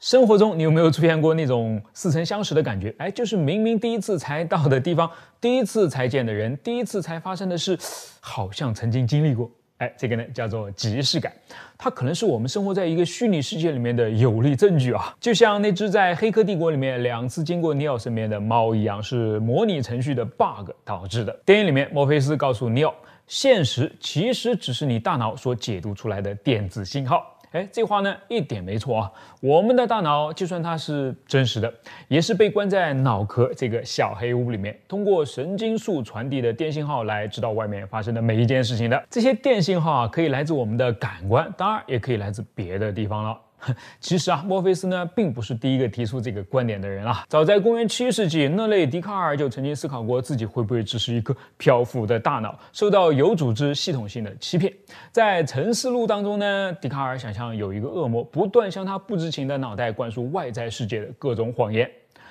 生活中，你有没有出现过那种似曾相识的感觉？哎，就是明明第一次才到的地方，第一次才见的人，第一次才发生的事，好像曾经经历过。哎，这个呢，叫做即视感，它可能是我们生活在一个虚拟世界里面的有力证据啊。就像那只在《黑客帝国》里面两次经过尼奥身边的猫一样，是模拟程序的 bug 导致的。电影里面，墨菲斯告诉尼奥，现实其实只是你大脑所解读出来的电子信号。哎，这话呢一点没错啊。我们的大脑，就算它是真实的，也是被关在脑壳这个小黑屋里面，通过神经束传递的电信号来知道外面发生的每一件事情的。这些电信号啊，可以来自我们的感官，当然也可以来自别的地方了。其实啊，墨菲斯呢并不是第一个提出这个观点的人了。早在公元七世纪，那类笛卡尔就曾经思考过自己会不会只是一个 漂浮的大脑，受到有组织系统性的欺骗。在《沉思录》当中呢，笛卡尔想象有一个恶魔不断向他不知情的脑袋灌输外在世界的各种谎言。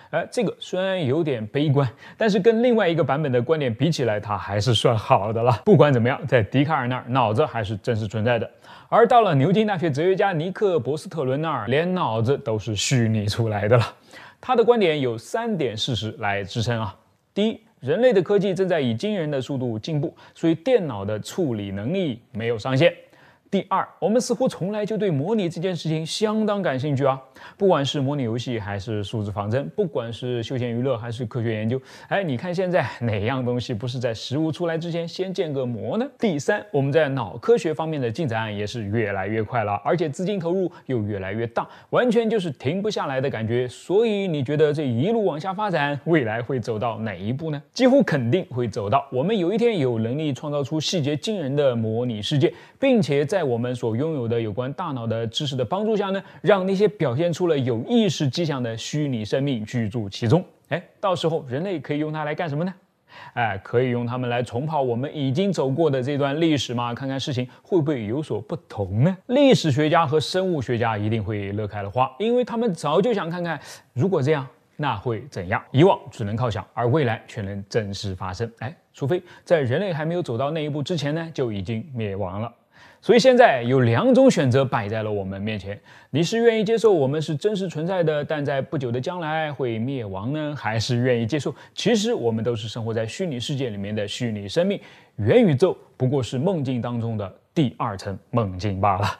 哎，这个虽然有点悲观，但是跟另外一个版本的观点比起来，它还是算好的了。不管怎么样，在笛卡尔那儿，脑子还是真实存在的；而到了牛津大学哲学家尼克博斯特伦那儿，连脑子都是虚拟出来的了。他的观点有三点事实来支撑啊：第一，人类的科技正在以惊人的速度进步，所以电脑的处理能力没有上限。第二，我们似乎从来就对模拟这件事情相当感兴趣啊，不管是模拟游戏还是数字仿真，不管是休闲娱乐还是科学研究，哎，你看现在哪样东西不是在实物出来之前先建个模呢？第三，我们在脑科学方面的进展也是越来越快了，而且资金投入又越来越大，完全就是停不下来的感觉。所以你觉得这一路往下发展，未来会走到哪一步呢？几乎肯定会走到我们有一天有能力创造出细节惊人的模拟世界，并且在。在我们所拥有的有关大脑的知识的帮助下呢，让那些表现出了有意识迹象的虚拟生命居住其中。哎，到时候人类可以用它来干什么呢？哎，可以用它们来重跑我们已经走过的这段历史吗？看看事情会不会有所不同呢？历史学家和生物学家一定会乐开了花，因为他们早就想看看，如果这样，那会怎样？以往只能靠想，而未来却能真实发生。哎，除非在人类还没有走到那一步之前呢，就已经灭亡了。所以现在有两种选择摆在了我们面前：你是愿意接受我们是真实存在的，但在不久的将来会灭亡呢，还是愿意接受其实我们都是生活在虚拟世界里面的虚拟生命？元宇宙不过是梦境当中的第二层梦境罢了。